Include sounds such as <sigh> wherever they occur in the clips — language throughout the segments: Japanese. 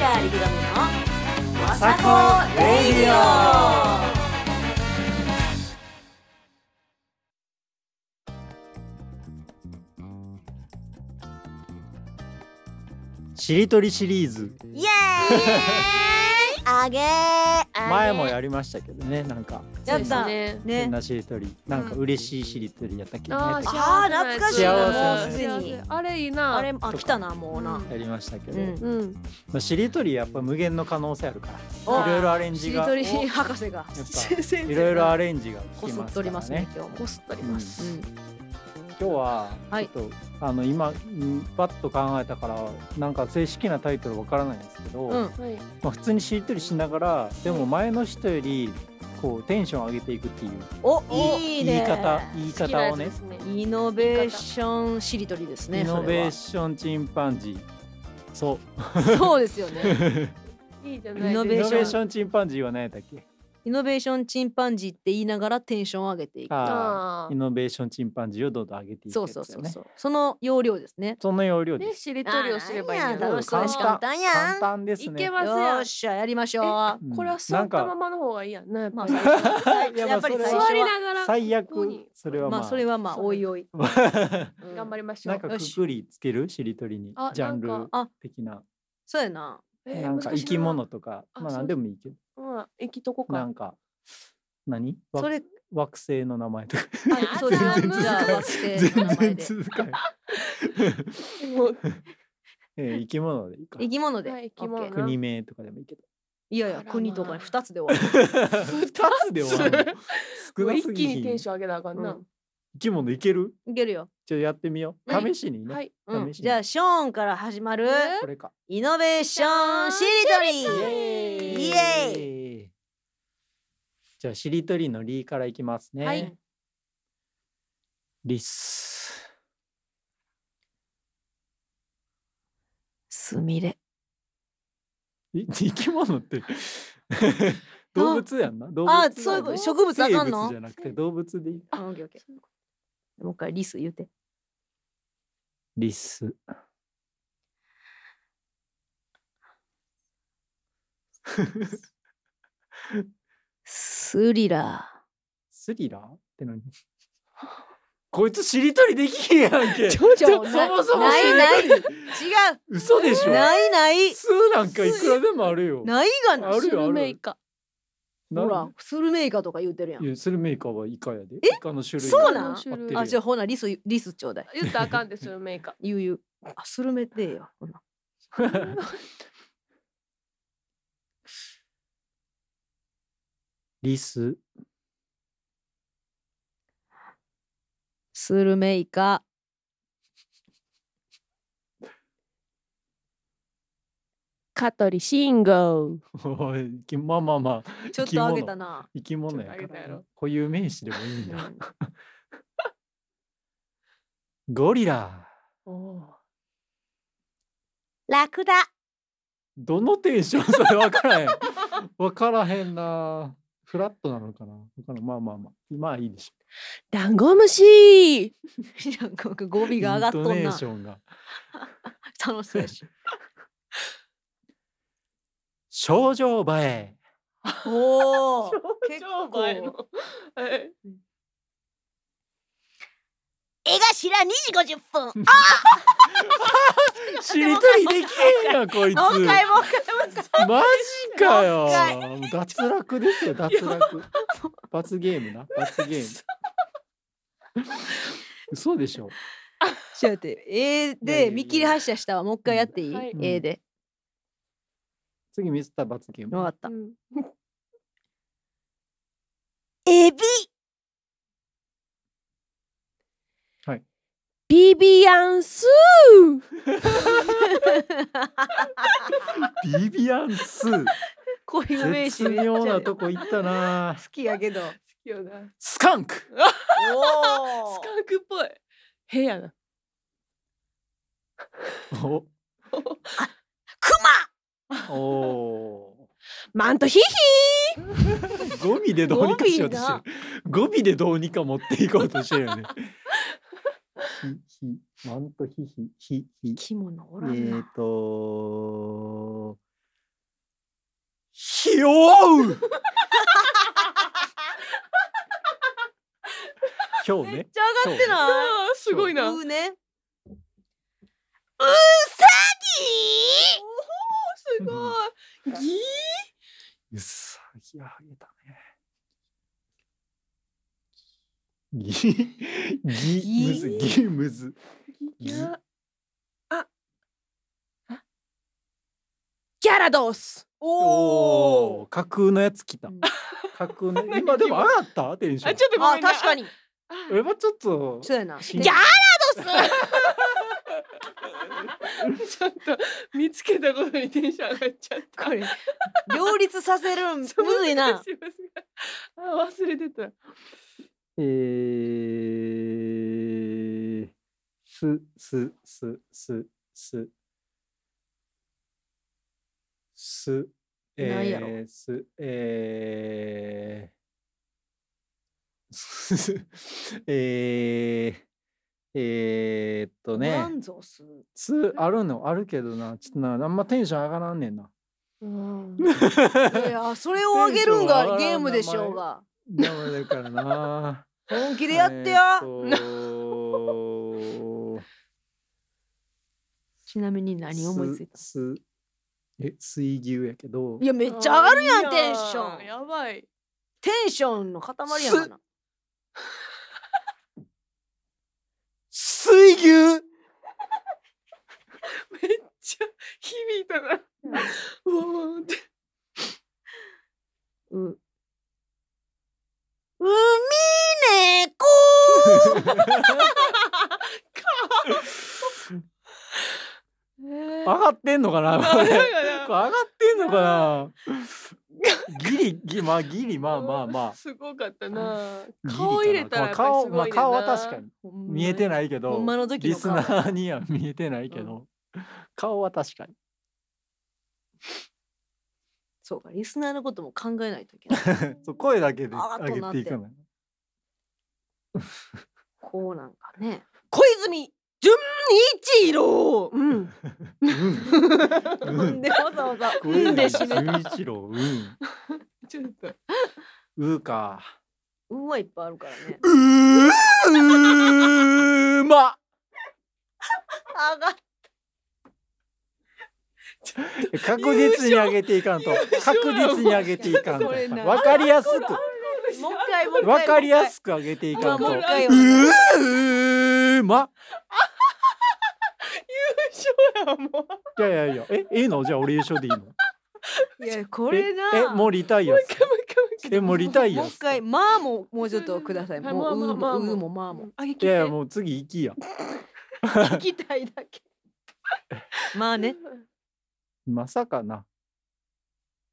ラーリクガミのさこレイディオしりとりシリーズイエーイあげ前もやりましたけどねなんかやったね変なしりとりなんか嬉しいしりとりやったっけ、ね、ああ懐かしいもうすであれいいなあれあ来たなもうな、やりましたけど、うんまあ、しりとりやっぱ無限の可能性あるからいろいろアレンジがしりとり博士が <laughs> いろいろアレンジがきまこすっとりますね今日こすっとります、うん今日はちょっと、はい、あの今パッと考えたからなんか正式なタイトルわからないんですけど、うん、まあ、普通にしりとりしながらでも前の人よりこうテンション上げていくっていうおいい、ね、言い方言い方をね、ね、イノベーションしりとりですねイノベーションチンパンジーそうそうですよね <laughs> いいじゃないイノベーションチンパンジーは何やったっけイノベーションチンパンジーって言いながらテンションを上げていくイノベーションチンパンジーをどんどん上げていく、そうそうそうその要領ですねその要領でしりとりをすればいいんだろう簡単や簡単ですねいけますよっしゃやりましょうこれは座ったままの方がいいやんやっぱり座りながら最悪それはまあ、それはまあおいおい頑張りましょうなんかくくりつけるしりとりにジャンル的なそうやな生き物とかまあ何でもいいけどまあ、駅とこか。なんか、何それ惑星の名前とか。<laughs> 全然続かない。全然続かない。<laughs> え生き物でいいか。生き物で。国名とかでもいいけど。いやいや、国とか二つで終わる。<laughs> 二つで終わる。一気にテンション上げなあかんな。生き物いける。いけるよ。ちょっとやってみよう。試しにね。はい、じゃあ、ショーンから始まる。これか。イノベーションしりとり。イエーイ。じゃあしりとりのりからいきますね。はい、リス。すみれ。え <laughs> 生き物って <laughs> 動物やんな。動物あそういう植物あかんの？じゃなくて動物でいい。あオッケーオッケー。もう一回リス言うて。リス。<laughs> スリラー。スリラーって何 <laughs> こいつしりとりできへんやんけ。ちょちょ、そもそもないない。違う。嘘でしょ。ないない。スーなんかいくらでもあるよ。ないがな。スルメイカ。ほら、スルメイカとか言うてるやん。スルメイカはイカやで。イカの種類。そうなん。あ、じゃあほなリスリスちょうだい。言ったあかんでスルメイカ。言う言う。あ、スルメってよ。<laughs> リス。スルメイカ。カト香取慎吾。まあまあまあ。ちょっとあげたな。生き物やから固有名詞でもいいんだ。<laughs> ゴリラ。ラクダ。どのテンションそれ分からへん。分からへんな。フラットなのかなまあまあまあ、まあいいでしょう。ダンゴムシなんか語尾が上がっとんな。イントネーションが。楽しそうし。症状映え。おお。<laughs> 映えの。絵頭2時50分あ <laughs> しりとりできへんやこいつもう一回もう一回マジかよ脱落ですよ脱落 <laughs> 罰ゲームな罰ゲーム <laughs> 嘘でしょちょっと待って A で見切り発車したわもう一回やっていい、はい、A で次ミスった罰ゲーム分かった、エビビビアンスービビアンスーこういう名詞妙なとこ行ったな好きやけど好きよなスカンクスカンクっぽい部屋なおクマおお。マントヒヒ語尾でどうにかしようとしてる語尾でどうにか持っていこうとしてるよねひ、ひ、マントヒヒ、ひ、ひ。着物おらんな。えー、とひおう今日 <laughs> ね。めっちゃ上がってない。すごいな。うね。うさぎ。おお、すごい。ぎ。うさぎあげたぎ、ぎ、むず、ぎ、むず。ぎあ、あ、ギャラドスおお架空のやつ来た。架空の、今でも上がった電ンあ、ちょっとごめ確かに。俺はちょっと。そうやな。ギャラドスちょっと見つけたことにテンション上がっちゃった。これ、両立させるん、むずいな。忘れてた。えー、す、す、す、す、す、す、えー、す、えー、す、えー、えー、っとね。んぞす。す、あるの、あるけどな、ちょっとな、あんまテンション上がらんねんな。うん。いや、それを上げるんがゲームでしょうが。で <laughs> もだからな。本気でやってよ、<laughs> ちなみに何思いついたすえ水牛やけどいやめっちゃ上がるやんテンションやばいテンションの塊やかな水牛 <laughs> めっちゃ響いたなまあまあまあ。すごかったな。顔入れたらやっぱすごいな。顔、まあ、顔は確かに見えてないけど、リスナーには見えてないけど、うん、顔は確かに。そうか、リスナーのことも考えないといけない。<laughs> そう声だけで上げていくの。<laughs> こうなんかね。小泉純一郎。うん。<laughs> でわざわざ。うんで締め純一郎。うん。ちょっと。うか。うはいっぱいあるからね。うーま。上がった。確実に上げていかんと確実に上げていかんとわかりやすくもう一回もう一回わかりやすく上げていかんとうううーま優勝やもういやいやいやええいいのじゃあ俺優勝でいいの <laughs> いやこれなえもうリタイアえもうリタイアもう一回まあもうもうちょっとくださいもううーもまあもあげきいやもう次行きや行 <laughs> きたいだけ <laughs> まあねまさかな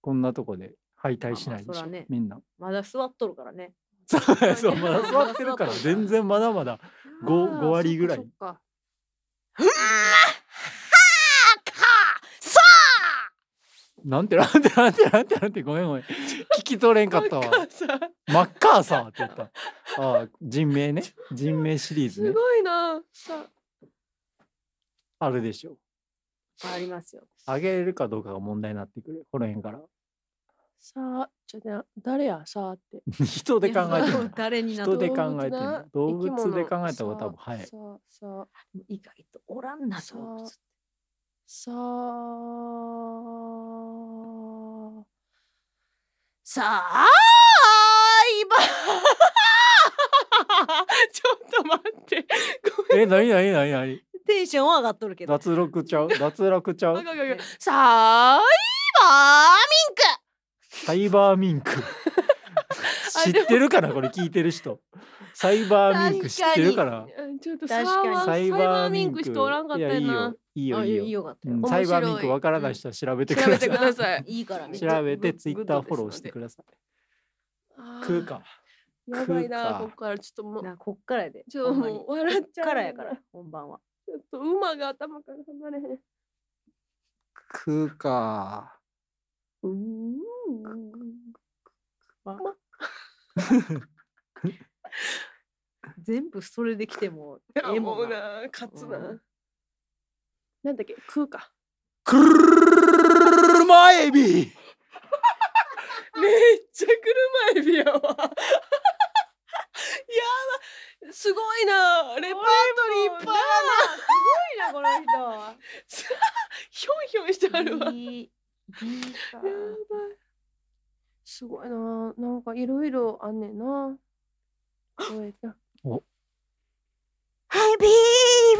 こんなとこで敗退しないでしょ、ね、みんなまだ座っとるからねそうそうまだ座ってるから全然まだまだ五五割ぐらい。なんてなんてなんてなんてなんてごめんごめん聞き取れんかったわマッカーサーって言ったああ人名ね人名シリーズねすごいなさあるでしょありますよあげれるかどうかが問題になってくるこの辺からさあちょっと誰やさあって <laughs> 人で考えてる誰にな人で考えてる動物で考えた方が多分早いさあさあ意外とおらんな動物ってさあ、さあ、今 <laughs> ちょっと待って。え、なになになになにテンション上がっとるけど。脱落ちゃう脱落ちゃう <laughs> サイバーミンクサイバーミンク <laughs> 知ってるかなこれ聞いてる人サイバーミンク知ってるかなちょっとサイバーミンクしておらんかったよないいよいいよかったサイバーミンクわからない人は調べてください、いいから調べてツイッターフォローしてください食うかやばいなこっからちょっともうこっからでちょもう笑っちゃうからやから本番はちょっと馬が頭から離れへん食うかうんま全部それできてもええもんな。勝つな、うん。なんだっけ食うか。くるまエビ <laughs> めっちゃ車エビやわやばすごいなレパートリーいっぱいすごいなこの人 <laughs> ひょんひょんしてあるわやばいすごいな。なんかいろいろあんねんな。どうやったお。はい、ビー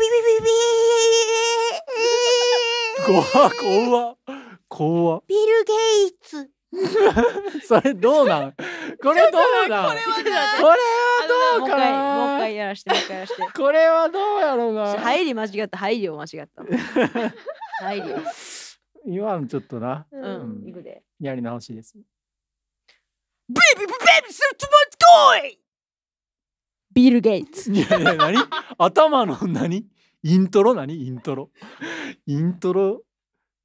ビービービービー。こわ、こわ。こわ。ビルゲイツ。それどうなん。これどうなん。これはどうかな。もう一回やらして、もう一回やらして。これはどうやろうな。入り間違った、入りを間違った。入り。を。今のちょっとな。うん、行くで。やり直しです。ビビビビビするつもりこいビル・ゲイツ。いやいや何頭の何イントロ何イントロ。イントロ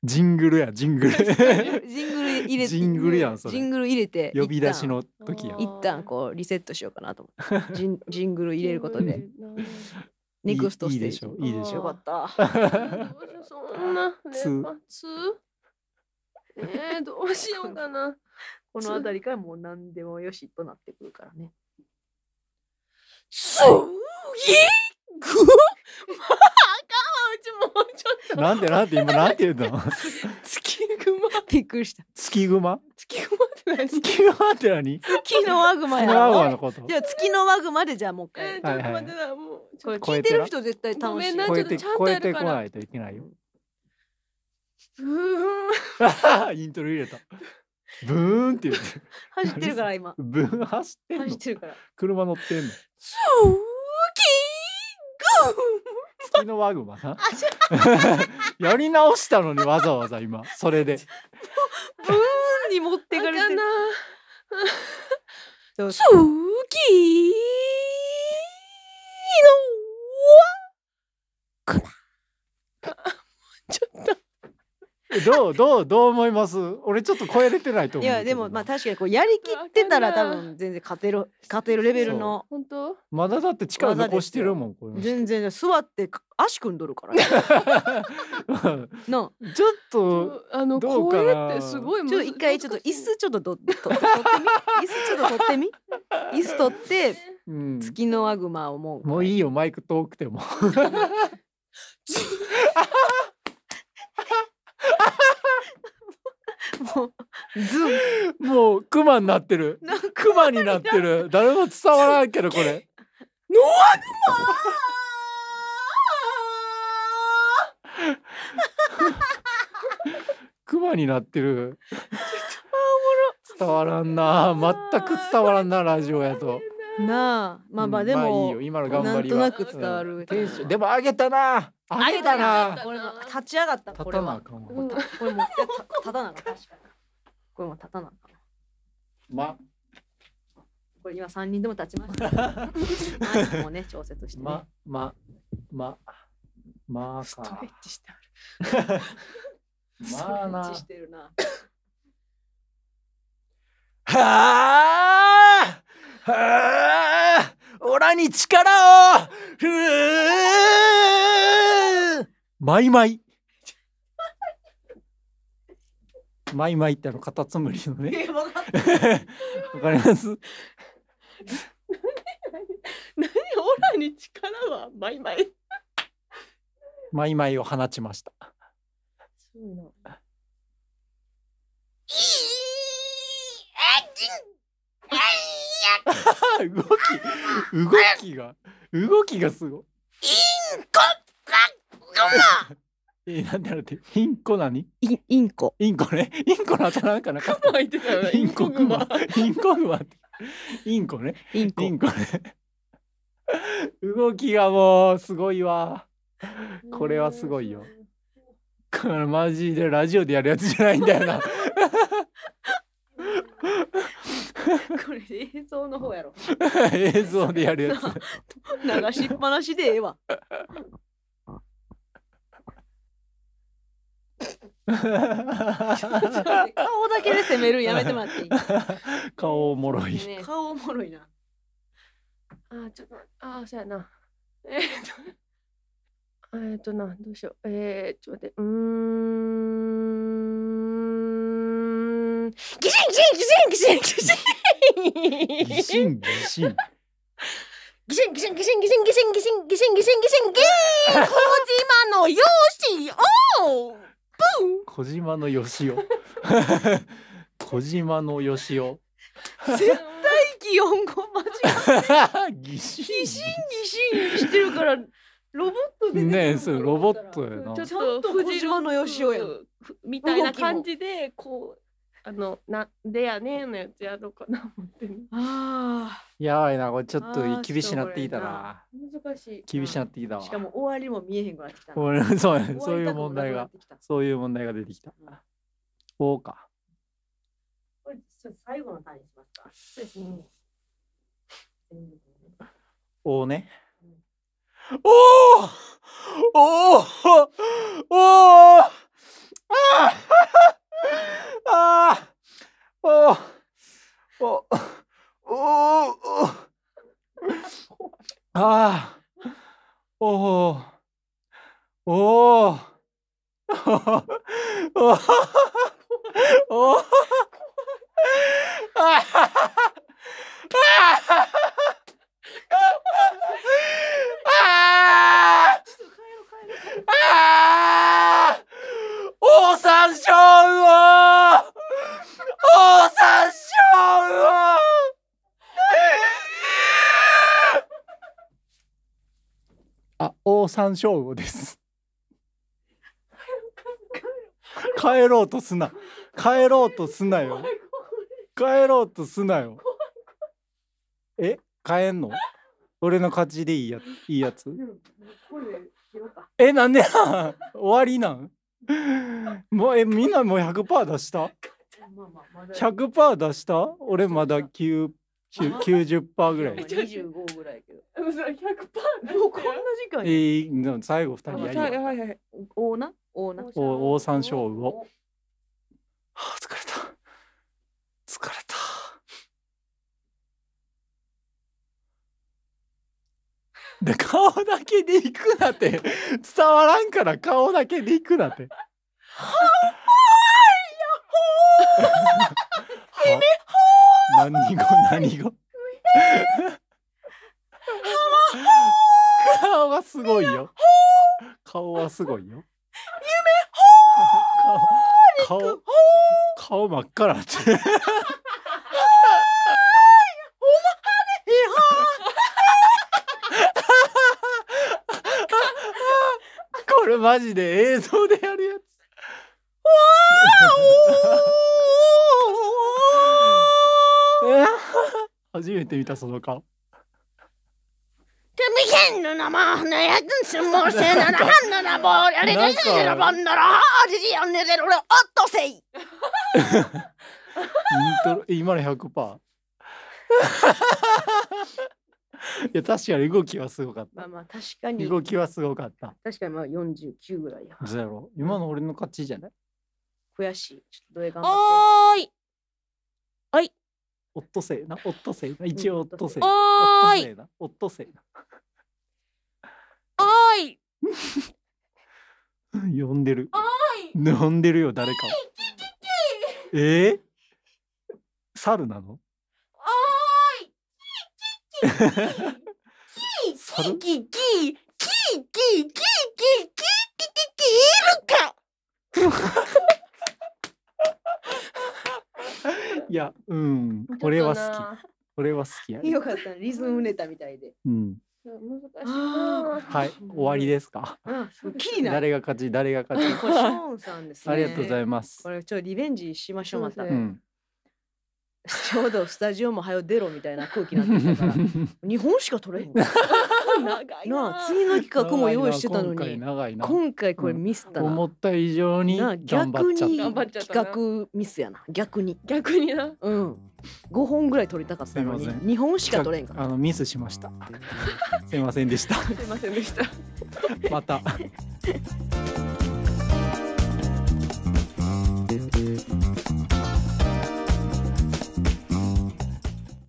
ジングルやジングル。ジングル入れて。ジングルやんそれ。ジングル入れて。呼び出しの時や。一旦こうリセットしようかなと思って。<laughs> ジングル入れることで。ネクストステージ。いいでしょ。よかった。そんな。ツー。えー、どうしようかな。この辺りからもう何でもよしとなってくるからね。すげぐまあかんうちもうちょっと。なんでなんで今なんて言うの月グマ。びっくりした。月グマ月グマって何月グマって何月のワグマや。月のワグマのこと。じゃあ月のワグマでじゃあもう一回。ちょっと待ってな、聞いてる人絶対楽しい。ごめんな、ちょっとちゃんとやるから。超えてこないといけないよ。うん。<laughs> イントロ入れた。<laughs> ブーンって言って。走ってるから今。ブーン走って走ってるから。車乗ってんの。スーキーゴ月のワグマな。<laughs> やり直したのにわざわざ今それで。ブーンに持ってかれてる。ス <laughs> ーキーのワクラ。ちょっと。どうどうどう思います俺ちょっと超えれてないと思ういやでもまあ確かにこうやりきってたら多分全然勝てる勝てるレベルの本当まだだって力残してるもん全然座って足組んどるから、の <laughs> ちょっとあのどうってすごいちょっと一回ちょっと椅子ちょっとどと取ってみ <laughs> 椅子ちょっと取ってみ椅子取って、月のワグマをもうもういいよマイク遠くても。<laughs> もうズンもうクマになってるクマになってる誰も伝わらんけどこれノアクマ <laughs> <laughs> になってる伝わらんな <laughs> 全く伝わらんなラジオやと。なあまあまあでも、うんまあ、いいよ今の頑張りなんとなく伝わる、うん、テンションでも上げたな上げたな立ち上がったこれは立たなあかんこれも立たなあかんこれも立たなあかんまこれ今三人でも立ちました、もうね調節して、ね、ままままあストレッチしてある。<laughs> まあな。ストレッチしてるな。はあ。はあ空に力をーマイマイ。マイマイってあのカタツムリのね。<laughs> わかります。<laughs> 何オラに力はマイマイ。マイマイを放ちました。そうな。いや動き動きが動きがすごいインコがごまえなんだろうってインコ何イインコインコねインコの頭なんかなかったインコグマインコグマインコねインコインコね動きがもうすごいわこれはすごいよこれマジでラジオでやるやつじゃないんだよな <laughs> これ映像の方やろ映像でやるやつ流しっぱなしでええわ顔だけで攻めるやめてもらっていい顔おもろい、ね、顔おもろいなあちょっとあそうやなえっとえっとなどうしようえー、ちょっと待ってうんぎギシンギシンギシンギシンギシンギシンギシンギシンギシンギシンギんぎしんぎしシぎしんぎしんぎしんぎしのぎしぎしんぎしのぎしんぎしんぎしし絶対しんぎしんぎギシンギシンしてるからロボットでねそうロボットやなちょっと小島のよしおやみたいな感じでこうあの、なでやねんのやつやろうかな思ってる。ああ。やばいな、これちょっと厳しなっていたな。難しい。厳しなっていたわ。しかも終わりも見えへんからった。そうそういう問題が、そういう問題が出てきた。おうか。これ、最後の単位しますか。うね。おうね。おおおおおおああ 아, 어, 어, 어, 어, 아, 어, 어, 어, 어, 아. 山椒魚です帰ろうとすな帰ろうとすなよ帰ろうとすなよえ帰んの俺の勝ちでいいやいいやつえなんでや終わりなんもうえみんなもう100%出した百パー出した俺まだ九、九、九9 90%ぐらいも100%もうこんな時間えー、最後二人やりはいはいはい大な大なお大山椒魚を。はあ、疲れた。疲れた。で顔だけでいくなって伝わらんから顔だけでいくなって。はっいやほー。何語何語。すごいよ。顔はすごいよ。夢ほー顔顔真っ赤なって。これマジで映像でやるやつ。わーおー初めて見たその顔。nu n ä man den m s e n h n n a b r a l e r a r a r det n r det å t s i 今の100% <laughs> いや確かに動きはすごかった。まあまあ確かに。動きはすごかった。確かにまあ49ぐらいや。ゼロ。今の俺の勝ちじゃない悔しい。ちょっとどれ頑張って。おーいはい。オットセイな、オットセイな。一応オットセイ。おーいオットセイな。い <laughs> 呼んでる呼んでるよ誰かえー、猿なのおい猿キーキーキーキーキーキーキーキーキーいるかいやうん俺は好き俺は好きや、ね、<laughs> よかったリズムネタみたいでうん難しいはい、終わりですか。き誰が勝ち、誰が勝ち。ショーンさんですありがとうございます。これちょっとリベンジしましょうまた。ちょうどスタジオもはよ出ろみたいな空気になってきたから、<laughs> 日本しか取れへん。長いな次の企画も用意してたのに今回これミスったな、思った以上に逆に企画ミスやな逆に逆になうん5本ぐらい取りたかったのに2本しか取れんかったあのミスしましたすいませんでした <laughs> すいませんでした <laughs> また